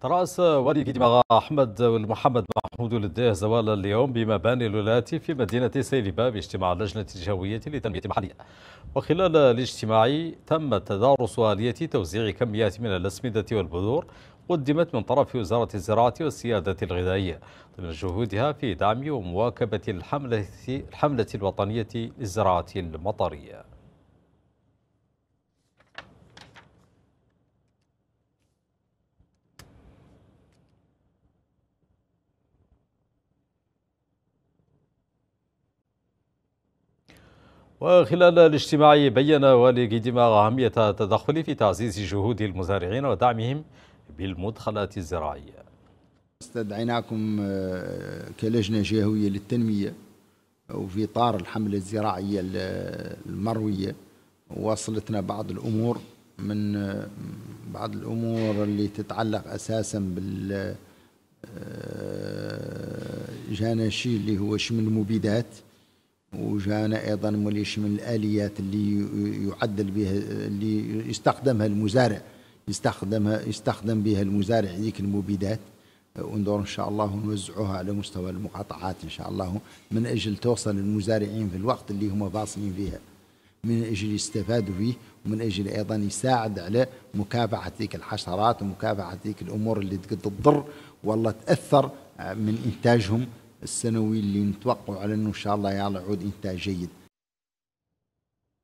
ترأس ولي جمع أحمد والمحمد محمود للديه زوال اليوم بمباني الولاية في مدينة سيلبا باجتماع اللجنة الجوية لتنمية محلية وخلال الاجتماع تم تدارس آلية توزيع كميات من الأسمدة والبذور قدمت من طرف وزارة الزراعة والسيادة الغذائية ضمن جهودها في دعم ومواكبة الحملة, الحملة الوطنية للزراعة المطرية وخلال الاجتماع بين والي قدما أهمية التدخل في تعزيز جهود المزارعين ودعمهم بالمدخلات الزراعية استدعيناكم آه، كلجنة جهوية للتنمية وفي إطار الحملة الزراعية المروية وصلتنا بعض الأمور من آه، بعض الأمور اللي تتعلق أساسا بال آه، شيء اللي هو شمل المبيدات وجانا ايضا مليش من الاليات اللي يعدل بها اللي يستخدمها المزارع يستخدمها يستخدم بها المزارع ذيك المبيدات وندور ان شاء الله نوزعوها على مستوى المقاطعات ان شاء الله من اجل توصل للمزارعين في الوقت اللي هم فاصلين فيها من اجل يستفادوا فيه ومن اجل ايضا يساعد على مكافحه ذيك الحشرات ومكافحه ذيك الامور اللي تضر والله تاثر آه، من انتاجهم السنوي اللي نتوقع على انه ان شاء الله يعود انتاج جيد